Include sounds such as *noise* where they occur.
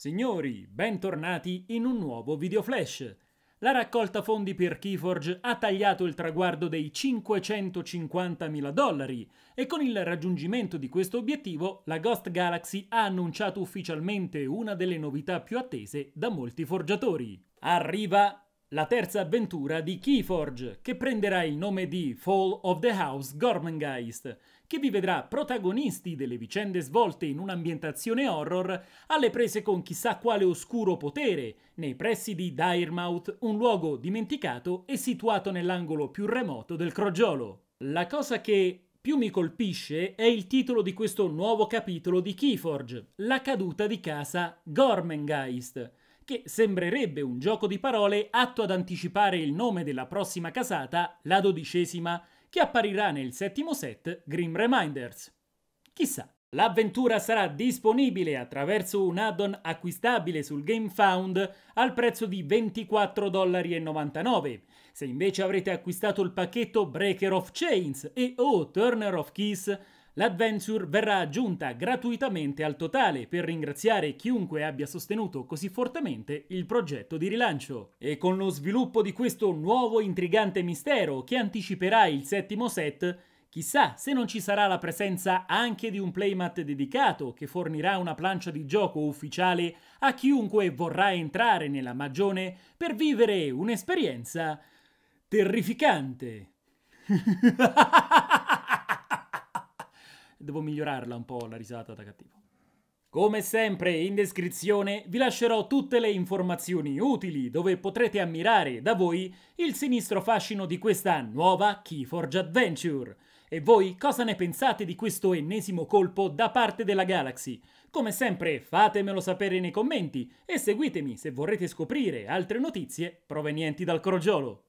Signori, bentornati in un nuovo video flash. La raccolta fondi per Keyforge ha tagliato il traguardo dei 550.000 dollari e con il raggiungimento di questo obiettivo la Ghost Galaxy ha annunciato ufficialmente una delle novità più attese da molti forgiatori. Arriva la terza avventura di Keyforge, che prenderà il nome di Fall of the House Gormengeist, che vi vedrà protagonisti delle vicende svolte in un'ambientazione horror alle prese con chissà quale oscuro potere, nei pressi di Diremouth, un luogo dimenticato e situato nell'angolo più remoto del crogiolo. La cosa che più mi colpisce è il titolo di questo nuovo capitolo di Keyforge, la caduta di casa Gormengeist, che sembrerebbe un gioco di parole atto ad anticipare il nome della prossima casata, la dodicesima, che apparirà nel settimo set Grim Reminders. Chissà. L'avventura sarà disponibile attraverso un add-on acquistabile sul Game Found al prezzo di 24,99$. Se invece avrete acquistato il pacchetto Breaker of Chains e o Turner of Keys, L'Adventure verrà aggiunta gratuitamente al totale per ringraziare chiunque abbia sostenuto così fortemente il progetto di rilancio. E con lo sviluppo di questo nuovo intrigante mistero che anticiperà il settimo set, chissà se non ci sarà la presenza anche di un playmat dedicato che fornirà una plancia di gioco ufficiale a chiunque vorrà entrare nella magione per vivere un'esperienza terrificante. *laughs* migliorarla un po' la risata da cattivo. Come sempre in descrizione vi lascerò tutte le informazioni utili dove potrete ammirare da voi il sinistro fascino di questa nuova Keyforge Adventure. E voi cosa ne pensate di questo ennesimo colpo da parte della Galaxy? Come sempre fatemelo sapere nei commenti e seguitemi se vorrete scoprire altre notizie provenienti dal crogiolo.